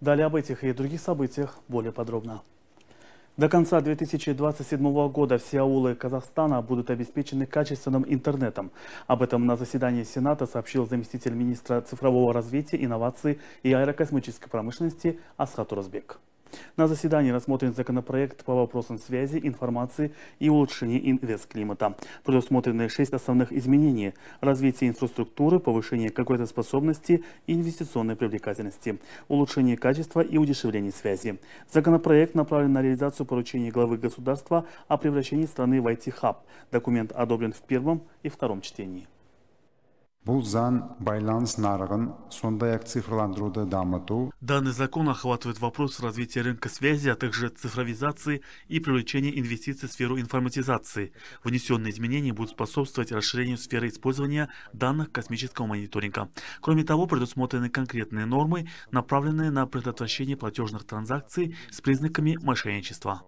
Далее об этих и других событиях более подробно. До конца 2027 года все аулы Казахстана будут обеспечены качественным интернетом. Об этом на заседании Сената сообщил заместитель министра цифрового развития, инноваций и аэрокосмической промышленности Асхат Розбек. На заседании рассмотрен законопроект по вопросам связи, информации и улучшения инвестклимата. Предусмотрены шесть основных изменений – развитие инфраструктуры, повышение какой-то способности и инвестиционной привлекательности, улучшение качества и удешевление связи. Законопроект направлен на реализацию поручений главы государства о превращении страны в IT-хаб. Документ одобрен в первом и втором чтении бұл заң байланыс нарығын сондай ақ цифрландыруды дамыту данный закон охватывает вопрос развития рынка связи а также цифровизации и привлечения инвестиций в сферу информатизации внесенные изменения будут способствовать расширению сферы использования данных космического мониторинга кроме того предусмотрены конкретные нормы направленные на предотвращение платежных транзакций с признаками мошенничества